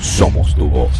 Somos tu voz.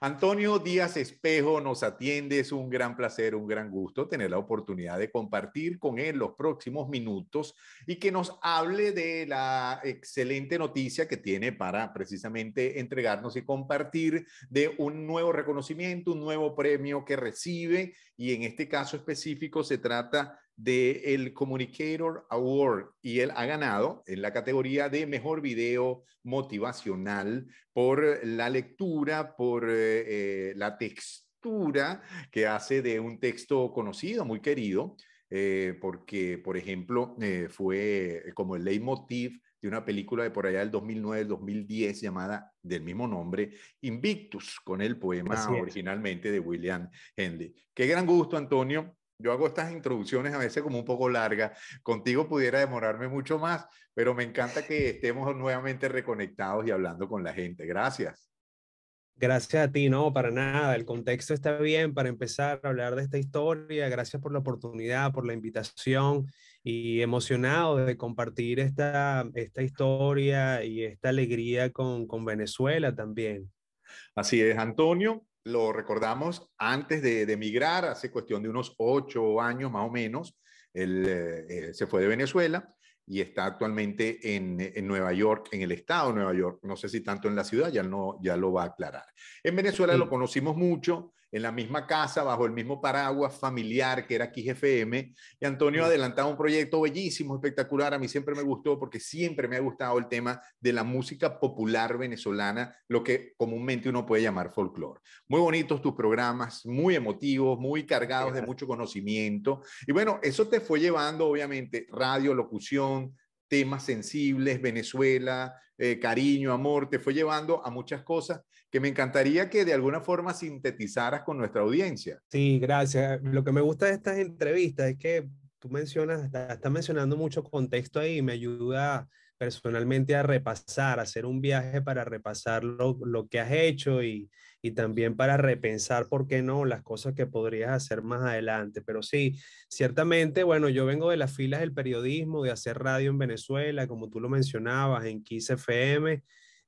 Antonio Díaz Espejo nos atiende. Es un gran placer, un gran gusto tener la oportunidad de compartir con él los próximos minutos y que nos hable de la excelente noticia que tiene para precisamente entregarnos y compartir de un nuevo reconocimiento, un nuevo premio que recibe. Y en este caso específico se trata del el Communicator Award y él ha ganado en la categoría de mejor video motivacional por la lectura, por eh, eh, la textura que hace de un texto conocido, muy querido, eh, porque, por ejemplo, fue como el leitmotiv de una película de por allá del 2009, 2010, llamada del mismo nombre, Invictus, con el poema originalmente de William Henley. Qué gran gusto, Antonio, yo hago estas introducciones a veces como un poco largas. Contigo pudiera demorarme mucho más, pero me encanta que estemos nuevamente reconectados y hablando con la gente. Gracias. Gracias a ti, no, para nada. El contexto está bien para empezar a hablar de esta historia. Gracias por la oportunidad, por la invitación y emocionado de compartir esta, esta historia y esta alegría con, con Venezuela también. Así es, Antonio lo recordamos antes de, emigrar, hace cuestión de unos ocho años más o menos, él eh, eh, se fue de Venezuela y está actualmente en, en, Nueva York, en el estado de Nueva York, no sé si tanto en la ciudad, ya, no, ya lo va a aclarar. En Venezuela lo conocimos mucho, en la misma casa, bajo el mismo paraguas familiar que era aquí FM, Y Antonio adelantaba un proyecto bellísimo, espectacular. A mí siempre me gustó porque siempre me ha gustado el tema de la música popular venezolana, lo que comúnmente uno puede llamar folclore. Muy bonitos tus programas, muy emotivos, muy cargados de mucho conocimiento. Y bueno, eso te fue llevando, obviamente, radio, locución, temas sensibles, Venezuela, eh, cariño, amor, te fue llevando a muchas cosas que me encantaría que de alguna forma sintetizaras con nuestra audiencia. Sí, gracias. Lo que me gusta de estas entrevistas es que tú mencionas, estás está mencionando mucho contexto ahí y me ayuda personalmente a repasar, a hacer un viaje para repasar lo, lo que has hecho y, y también para repensar, ¿por qué no?, las cosas que podrías hacer más adelante. Pero sí, ciertamente, bueno, yo vengo de las filas del periodismo, de hacer radio en Venezuela, como tú lo mencionabas, en 15 FM.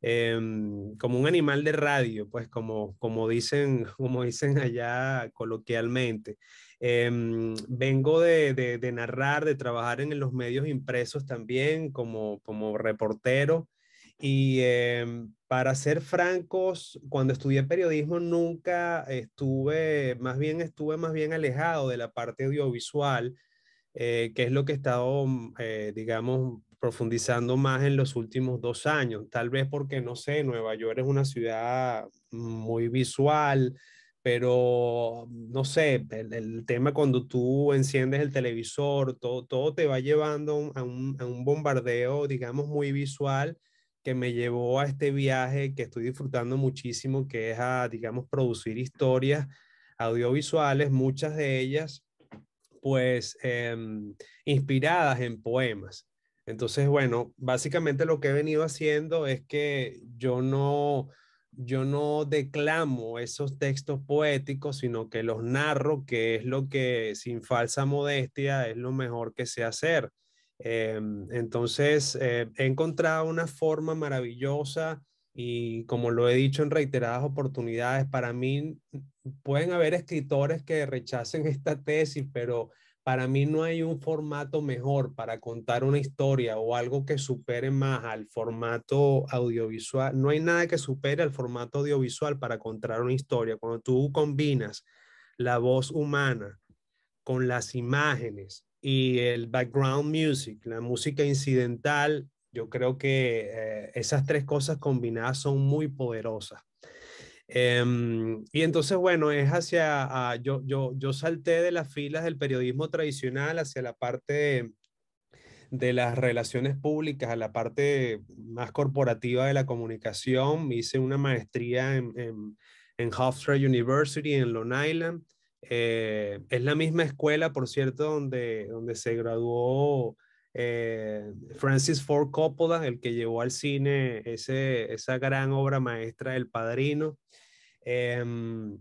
Em, como un animal de radio, pues como, como, dicen, como dicen allá coloquialmente. Em, vengo de, de, narrar, de trabajar en los medios impresos también como, como reportero. Y em, para ser francos, cuando estudié periodismo nunca estuve, más bien estuve más bien alejado de la parte audiovisual, eh, que es lo que he estado, mm, eh, digamos, profundizando más en los últimos dos años. Tal vez porque, no sé, Nueva York es una ciudad muy visual, pero no sé, el, tema cuando tú enciendes el televisor, todo, todo te va llevando a un, a un bombardeo, digamos, muy visual que me llevó a este viaje que estoy disfrutando muchísimo, que es a, digamos, producir historias audiovisuales, muchas de ellas, pues, em, inspiradas en poemas. Entonces, bueno, básicamente lo que he venido haciendo es que yo no, yo no declamo esos textos poéticos, sino que los narro, que es lo que sin falsa modestia es lo mejor que sé hacer. Em, entonces, eh, he encontrado una forma maravillosa y como lo he dicho en reiteradas oportunidades, para mí pueden haber escritores que rechacen esta tesis, pero para mí no hay un formato mejor para contar una historia o algo que supere más al formato audiovisual. No hay nada que supere al formato audiovisual para contar una historia. Cuando tú combinas la voz humana con las imágenes, y el background music, la música incidental. Yo creo que eh, esas tres cosas combinadas son muy poderosas. Em, y entonces, bueno, es hacia, ah, yo, yo, salté de las filas del periodismo tradicional hacia la parte de, las relaciones públicas, a la parte más corporativa de la comunicación. Hice una maestría en, en Hofstra University en Long Island eh, es la misma escuela, por cierto, donde, se graduó eh, Francis Ford Coppola, el que llevó al cine esa gran obra maestra, El Padrino. Em,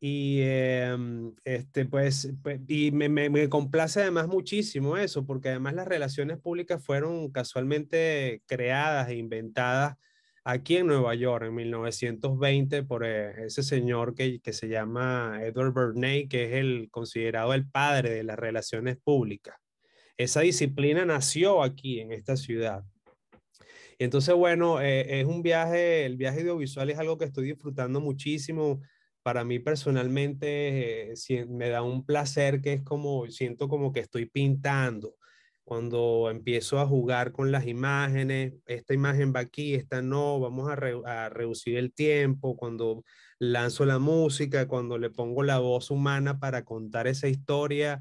y em, este, pues, pues, y me, me, complace además muchísimo eso, porque además las relaciones públicas fueron casualmente creadas e inventadas aquí en Nueva York en 1920 por eh, ese señor que, que se llama Edward Bernay, que es el considerado el padre de las relaciones públicas. Esa disciplina nació aquí en esta ciudad. entonces, bueno, eh, es un viaje, el viaje audiovisual es algo que estoy disfrutando muchísimo. Para mí personalmente eh, me da un placer que es como, siento como que estoy pintando cuando empiezo a jugar con las imágenes, esta imagen va aquí, esta no, vamos a, reducir el tiempo, cuando lanzo la música, cuando le pongo la voz humana para contar esa historia,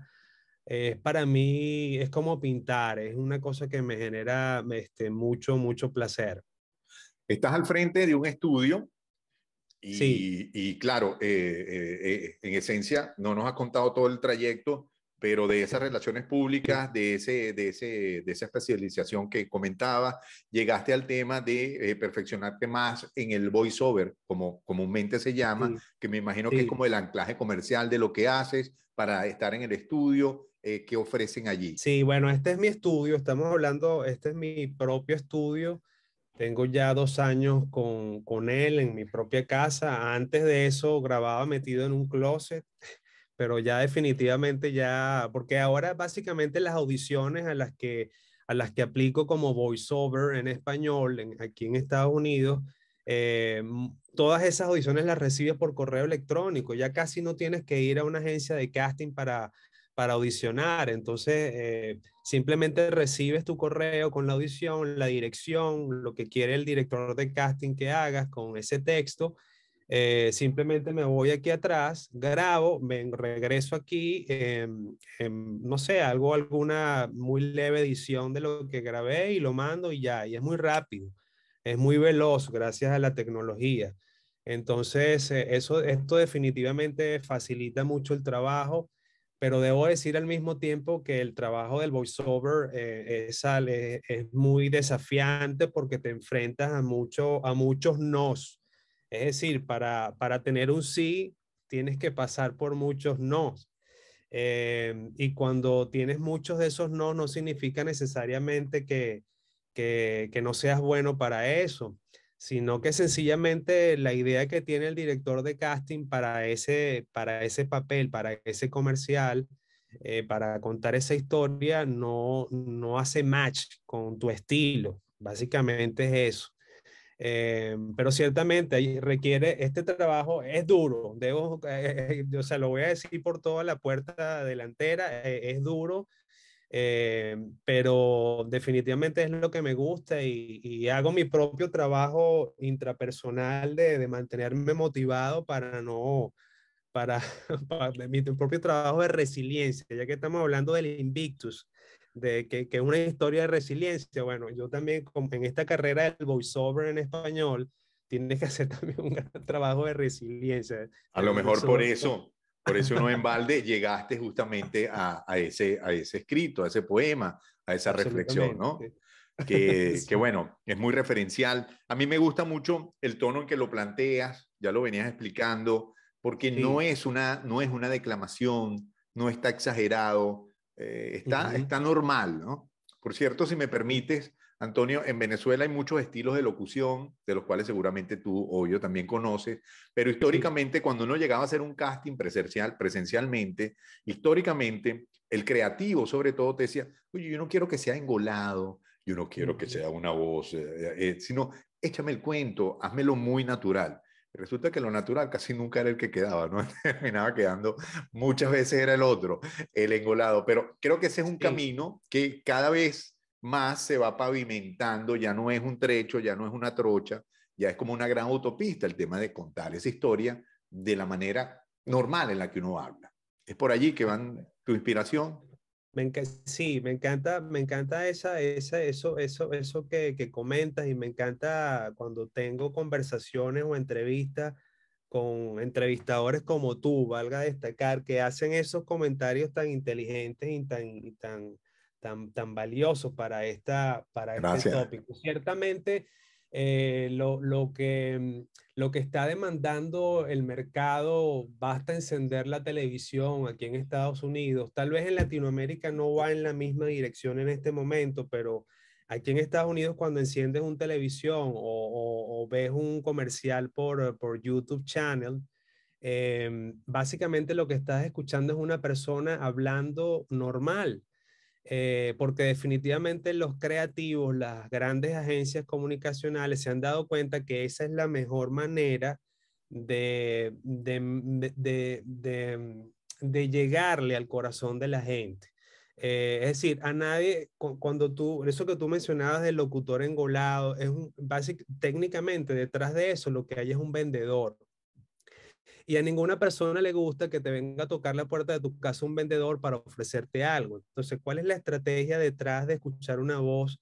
es para mí, es como pintar, es una cosa que me genera este, mucho, mucho placer. Estás al frente de un estudio y, sí. y, claro, eh, eh, eh, en esencia no nos has contado todo el trayecto pero de esas relaciones públicas, de, ese, de, esa especialización que comentaba, llegaste al tema de eh, perfeccionarte más en el voiceover, como comúnmente se llama, que me imagino que es como el anclaje comercial de lo que haces para estar en el estudio, eh, que ofrecen allí. Sí, bueno, este es mi estudio, estamos hablando, este es mi propio estudio. Tengo ya dos años con, con él en mi propia casa. Antes de eso grababa metido en un closet pero ya definitivamente ya, porque ahora básicamente las audiciones a las que, a las que aplico como voiceover en español aquí en Estados Unidos, eh, todas esas audiciones las recibes por correo electrónico, ya casi no tienes que ir a una agencia de casting para, para audicionar, entonces eh, simplemente recibes tu correo con la audición, la dirección, lo que quiere el director de casting que hagas con ese texto eh, simplemente me voy aquí atrás, grabo, me regreso aquí, em, em, no sé, algo alguna muy leve edición de lo que grabé y lo mando y ya, y es muy rápido, es muy veloz gracias a la tecnología. Entonces, eh, eso, esto definitivamente facilita mucho el trabajo, pero debo decir al mismo tiempo que el trabajo del voiceover eh, es, es, muy desafiante porque te enfrentas a, mucho, a muchos nos es decir, para, tener un sí, tienes que pasar por muchos no. Eh, y cuando tienes muchos de esos no, no significa necesariamente que, no seas bueno para eso, sino que sencillamente la idea que tiene el director de casting para ese, para ese papel, para ese comercial, eh, para contar esa historia, no, no hace match con tu estilo. Básicamente es eso. Eh, pero ciertamente requiere, este trabajo es duro, debo, eh, eh, o sea, lo voy a decir por toda la puerta delantera, es duro, pero definitivamente es lo que me gusta y, hago mi propio trabajo intrapersonal de, mantenerme motivado para no, para, para, mi propio trabajo de resiliencia, ya que estamos hablando del Invictus de que, que, una historia de resiliencia. Bueno, yo también como en esta carrera del voiceover en español, tienes que hacer también un gran trabajo de resiliencia. A lo mejor por eso, por eso no en balde llegaste justamente a, ese, a ese escrito, a ese poema, a esa reflexión, ¿no? Que, que, bueno, es muy referencial. A mí me gusta mucho el tono en que lo planteas, ya lo venías explicando, porque no, es una, no es una declamación, no está exagerado, eh, está, está normal, ¿no? Por cierto, si me permites, Antonio, en Venezuela hay muchos estilos de locución, de los cuales seguramente tú o yo también conoces, pero históricamente cuando uno llegaba a hacer un casting presencial, presencialmente, históricamente el creativo sobre todo te decía, oye, yo no quiero que sea engolado, yo no quiero que sea una voz, eh, eh, sino échame el cuento, házmelo muy natural. Resulta que lo natural casi nunca era el que quedaba, ¿no? Terminaba quedando, muchas veces era el otro, el engolado, pero creo que ese es un camino que cada vez más se va pavimentando, ya no es un trecho, ya no es una trocha, ya es como una gran autopista el tema de contar esa historia de la manera normal en la que uno habla. Es por allí que van tu inspiración, me sí, me encanta, me encanta esa, esa, eso, eso, eso que, que comentas y me encanta cuando tengo conversaciones o entrevistas con entrevistadores como tú, valga destacar, que hacen esos comentarios tan inteligentes y tan, tan, tan, valiosos para, esta, para este tópico. Ciertamente, eh, lo, que, mm, lo que está demandando el mercado, basta encender la televisión aquí en Estados Unidos. Tal vez en Latinoamérica no va en la misma dirección en este momento, pero aquí en Estados Unidos cuando enciendes un televisión o, ves un comercial por, YouTube Channel, em, básicamente lo que estás escuchando es una persona hablando normal eh, porque definitivamente los creativos, las grandes agencias comunicacionales se han dado cuenta que esa es la mejor manera de, de, mm, de, mm, de llegarle al corazón de la gente. Eh, es decir, a nadie, cuando tú, eso que tú mencionabas del locutor engolado, es un, técnicamente detrás de eso lo que hay es un vendedor. Y a ninguna persona le gusta que te venga a tocar la puerta de tu casa un vendedor para ofrecerte algo. Entonces, ¿cuál es la estrategia detrás de escuchar una voz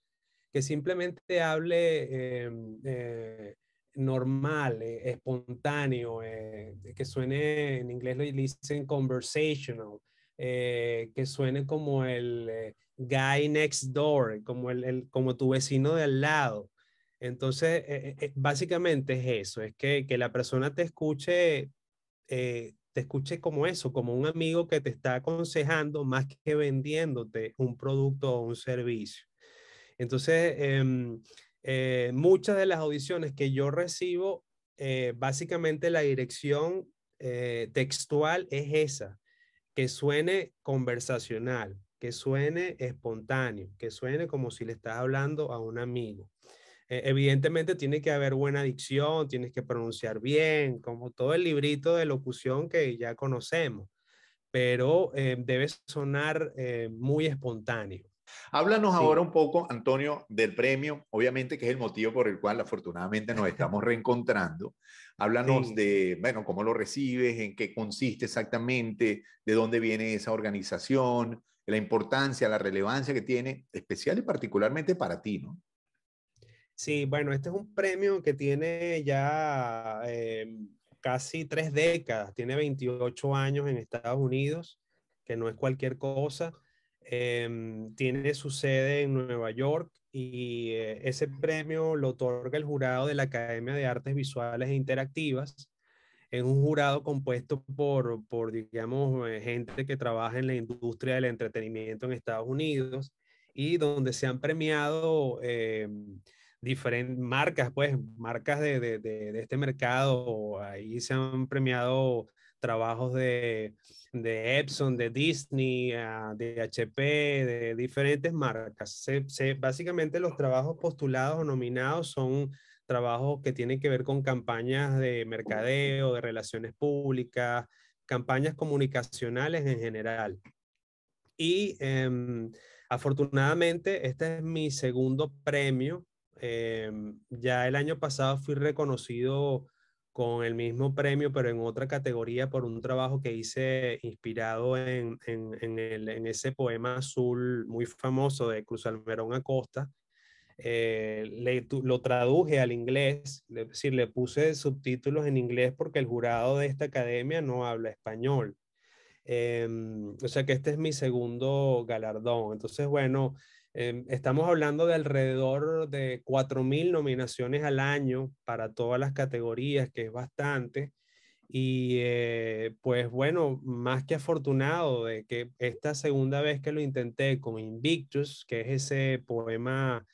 que simplemente hable em, eh, normal, eh, espontáneo, eh, que suene, en inglés lo dicen conversational, que suene como el guy next door, como, como tu vecino de al lado? Entonces, eh, eh, eh, básicamente es eso, es que, la persona te escuche, te escuche como eso, como un amigo que te está aconsejando más que vendiéndote un producto o un servicio. Entonces, em, muchas de las audiciones que yo recibo, básicamente la dirección textual es esa, que suene conversacional, que suene espontáneo, que suene como si le estás hablando a un amigo. E, evidentemente tiene que haber buena dicción, tienes que pronunciar bien, como todo el librito de locución que ya conocemos, pero eh, debe sonar eh, muy espontáneo. Háblanos ahora un poco, Antonio, del premio, obviamente que es el motivo por el cual afortunadamente nos estamos reencontrando. Háblanos de, bueno, cómo lo recibes, en qué consiste exactamente, de dónde viene esa organización, la importancia, la relevancia que tiene, especial y particularmente para ti, ¿no? Sí, bueno, este es un premio que tiene ya em, casi tres décadas, tiene 28 años en Estados Unidos, que no es cualquier cosa. Em, tiene su sede en Nueva York y eh, ese premio lo otorga el jurado de la Academia de Artes Visuales e Interactivas. Es un jurado compuesto por, por, digamos, eh, gente que trabaja en la industria del entretenimiento en Estados Unidos y donde se han premiado em, diferentes marcas, pues marcas de, de, de, este mercado. Ahí se han premiado trabajos de, Epson, de Disney, ah, de HP, de diferentes marcas. básicamente los trabajos postulados o nominados son trabajos que tienen que ver con campañas de mercadeo, de relaciones públicas, campañas comunicacionales en general. Y em, afortunadamente, este es mi segundo premio Em, ya el año pasado fui reconocido con el mismo premio, pero en otra categoría por un trabajo que hice inspirado en, en, el, en ese poema azul muy famoso de Cruz Almerón Acosta. Eh, lo traduje al inglés, es decir, le puse subtítulos en inglés porque el jurado de esta academia no habla español. Em, o sea que este es mi segundo galardón. Entonces, bueno, Em, estamos hablando de alrededor de 4.000 nominaciones al año para todas las categorías, que es bastante. Y eh, pues bueno, más que afortunado de que esta segunda vez que lo intenté con Invictus, que es ese poema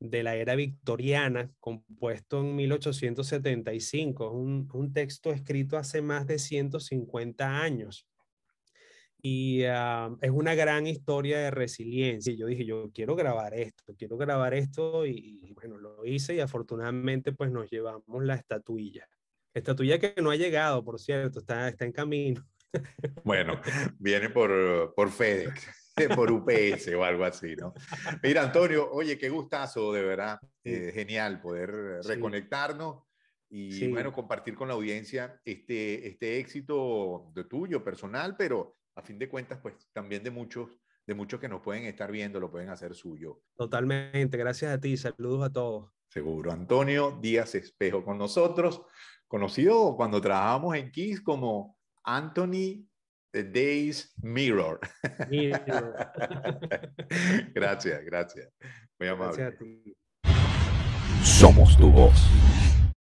de la era victoriana, compuesto en 1875, un texto escrito hace más de 150 años. Y ah, es una gran historia de resiliencia. Y yo dije, yo quiero grabar esto, quiero grabar esto y, bueno, lo hice y afortunadamente pues nos llevamos la estatuilla. Estatuilla que no ha llegado, por cierto, está, está en camino. Bueno, viene por, por FedEx por UPS o algo así, ¿no? Mira, Antonio, oye, qué gustazo, de verdad, eh, genial poder reconectarnos y, bueno, compartir con la audiencia este, este éxito de tuyo, personal, pero a fin de cuentas, pues también de muchos, de muchos que nos pueden estar viendo, lo pueden hacer suyo. Totalmente, gracias a ti, saludos a todos. Seguro, Antonio Díaz Espejo con nosotros, conocido cuando trabajamos en Kiss como Anthony The Days Mirror. gracias, gracias. Muy amable. Gracias Somos tu voz.